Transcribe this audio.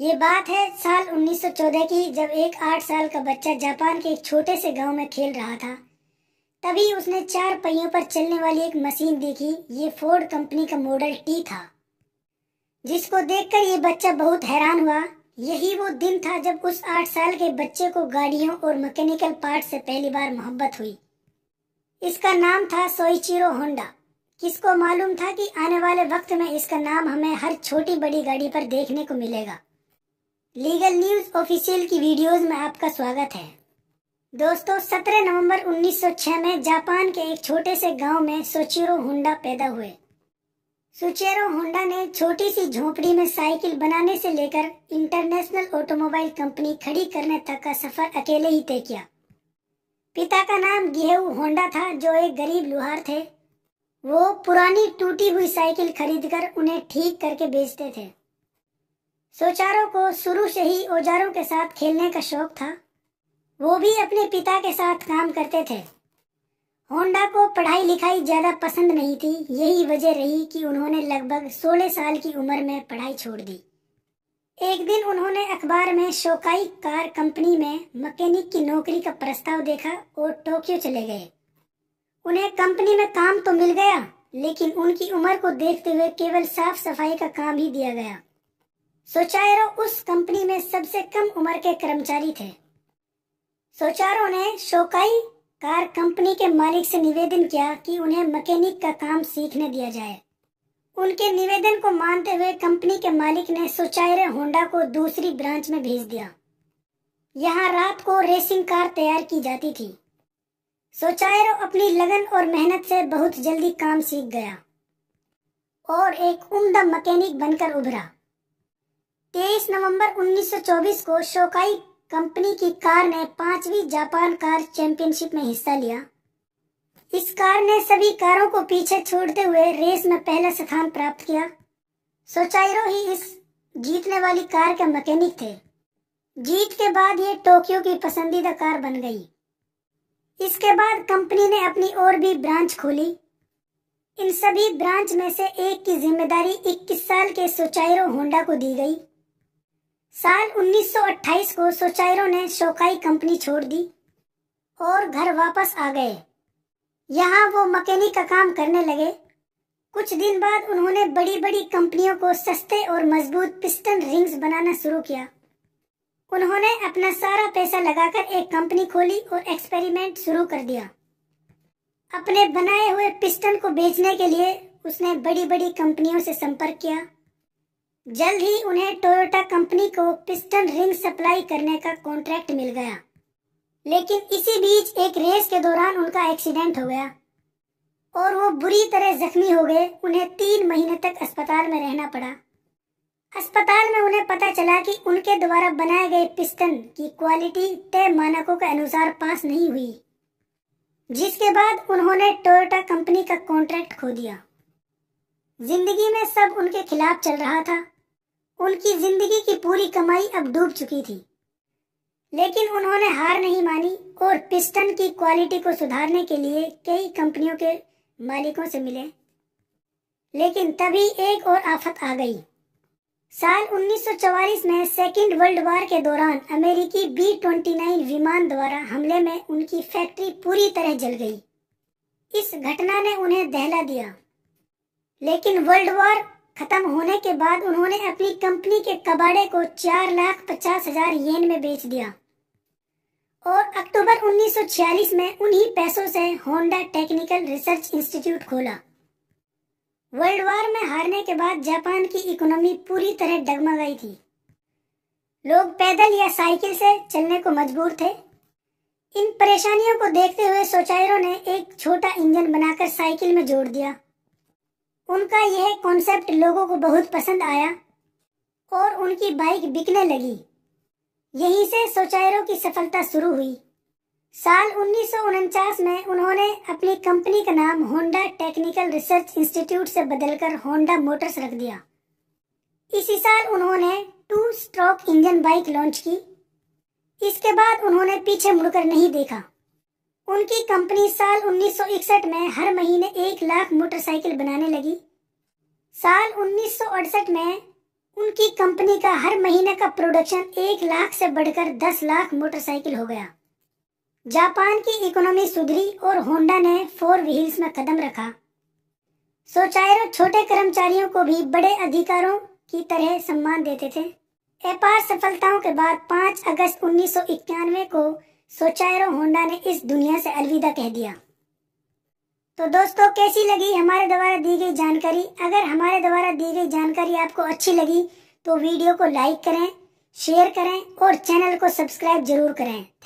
ये बात है साल 1914 की जब एक आठ साल का बच्चा जापान के एक छोटे से गांव में खेल रहा था तभी उसने चार पहियों पर चलने वाली एक मशीन देखी ये फोर्ड कंपनी का मॉडल टी था जिसको देखकर ये बच्चा बहुत हैरान हुआ यही वो दिन था जब उस आठ साल के बच्चे को गाड़ियों और मैकेनिकल पार्ट से पहली बार मोहब्बत हुई इसका नाम था सोईचिरो होंडा किसको मालूम था कि आने वाले वक्त में इसका नाम हमें हर छोटी बड़ी गाड़ी पर देखने को मिलेगा लीगल न्यूज ऑफिशियल की वीडियोस में आपका स्वागत है दोस्तों 17 नवंबर 1906 में जापान के एक छोटे से गांव में सोचेरो होंडा पैदा हुए सुचेरो होंडा ने छोटी सी झोपड़ी में साइकिल बनाने से लेकर इंटरनेशनल ऑटोमोबाइल कंपनी खड़ी करने तक का सफर अकेले ही तय किया पिता का नाम गेहू होंडा था जो एक गरीब लुहार थे वो पुरानी टूटी हुई साइकिल खरीदकर उन्हें ठीक करके बेचते थे सोचारों को शुरू से ही औजारों के साथ खेलने का शौक था वो भी अपने पिता के साथ काम करते थे होंडा को पढ़ाई लिखाई ज़्यादा पसंद नहीं थी यही वजह रही कि उन्होंने लगभग 16 साल की उम्र में पढ़ाई छोड़ दी एक दिन उन्होंने अखबार में शोकाई कार कंपनी में मकैनिक की नौकरी का प्रस्ताव देखा और टोक्यो चले गए उन्हें कंपनी में काम तो मिल गया लेकिन उनकी उम्र को देखते हुए केवल साफ सफाई का काम ही दिया गया सोचायरो उस कंपनी में सबसे कम उम्र के कर्मचारी थे सोचारो ने शोकाई कार कंपनी के मालिक से निवेदन किया कि उन्हें मैकेनिक का काम सीखने दिया जाए उनके निवेदन को मानते हुए कंपनी के मालिक ने सोचायरे होंडा को दूसरी ब्रांच में भेज दिया यहाँ रात को रेसिंग कार तैयार की जाती थी सोचायरो अपनी लगन और मेहनत से बहुत जल्दी काम सीख गया और एक उम्दा मैकेनिक बनकर उभरा तेईस नवंबर 1924 को शोकाई कंपनी की कार ने पांचवी जापान कार चैंपियनशिप में हिस्सा लिया इस कार ने सभी कारों को पीछे छोड़ते हुए रेस में पहला स्थान प्राप्त किया सोचाइरो ही इस जीतने वाली कार के मैकेनिक थे जीत के बाद ये टोक्यो की पसंदीदा कार बन गई इसके बाद कंपनी ने अपनी और भी ब्रांच खोली इन सभी ब्रांच में से एक की जिम्मेदारी 21 साल के सोचाइरो होंडा को दी गई साल 1928 को सोचायरों ने शोकाई कंपनी छोड़ दी और घर वापस आ गए यहाँ वो मकैनिक का काम करने लगे कुछ दिन बाद उन्होंने बड़ी बड़ी कंपनियों को सस्ते और मजबूत पिस्टन रिंग्स बनाना शुरू किया उन्होंने अपना सारा पैसा लगाकर एक कंपनी खोली और एक्सपेरिमेंट शुरू कर दिया अपने बनाए हुए पिस्टन को बेचने के लिए उसने बड़ी बड़ी कंपनियों से संपर्क किया जल्द ही उन्हें टोयोटा कंपनी को पिस्टन रिंग सप्लाई करने का कॉन्ट्रैक्ट मिल गया लेकिन इसी बीच एक रेस के दौरान उनका एक्सीडेंट हो गया और वो बुरी तरह जख्मी हो गए उन्हें तीन महीने तक अस्पताल में रहना पड़ा अस्पताल में उन्हें पता चला कि उनके द्वारा बनाए गए पिस्टन की क्वालिटी तय मानकों के अनुसार पास नहीं हुई जिसके बाद उन्होंने टोयोटा कंपनी का कॉन्ट्रैक्ट खो दिया जिंदगी में सब उनके खिलाफ चल रहा था उनकी जिंदगी की पूरी कमाई अब डूब चुकी थी लेकिन उन्होंने हार नहीं मानी और पिस्टन की क्वालिटी को सुधारने के लिए कई कंपनियों के मालिकों से मिले लेकिन तभी एक और आफत आ गई साल 1944 में सेकेंड वर्ल्ड वार के दौरान अमेरिकी बी ट्वेंटी विमान द्वारा हमले में उनकी फैक्ट्री पूरी तरह जल गई इस घटना ने उन्हें दहला दिया लेकिन वर्ल्ड वार खत्म होने के बाद उन्होंने अपनी कंपनी के कबाड़े को चार लाख पचास हजार येन में बेच दिया और अक्टूबर 1946 में उन्हीं पैसों से होंडा टेक्निकल रिसर्च इंस्टीट्यूट खोला वर्ल्ड वॉर में हारने के बाद जापान की इकोनॉमी पूरी तरह डगमगाई थी लोग पैदल या साइकिल से चलने को मजबूर थे इन परेशानियों को देखते हुए सोचायरों ने एक छोटा इंजन बनाकर साइकिल में जोड़ दिया उनका यह कॉन्सेप्ट लोगों को बहुत पसंद आया और उनकी बाइक बिकने लगी यहीं से सोचायरों की सफलता शुरू हुई साल उन्नीस में उन्होंने अपनी कंपनी का नाम होंडा टेक्निकल रिसर्च इंस्टीट्यूट से बदलकर होंडा मोटर्स रख दिया इसी साल उन्होंने two stroke engine bike launch की इसके बाद उन्होंने पीछे मुड़कर नहीं देखा उनकी कंपनी साल 1961 में हर महीने एक लाख मोटरसाइकिल बनाने लगी साल 1968 में उनकी कंपनी का हर महीने का प्रोडक्शन एक लाख से बढ़कर दस लाख मोटरसाइकिल हो गया जापान की इकोनॉमी सुधरी और होंडा ने फोर व्हील्स में कदम रखा सोचायरो छोटे कर्मचारियों को भी बड़े अधिकारों की तरह सम्मान देते थे अपार सफलताओं के बाद 5 अगस्त उन्नीस को सोचा एरो होंडा ने इस दुनिया से अलविदा कह दिया तो दोस्तों कैसी लगी हमारे द्वारा दी गई जानकारी अगर हमारे द्वारा दी गई जानकारी आपको अच्छी लगी तो वीडियो को लाइक करें शेयर करें और चैनल को सब्सक्राइब जरूर करें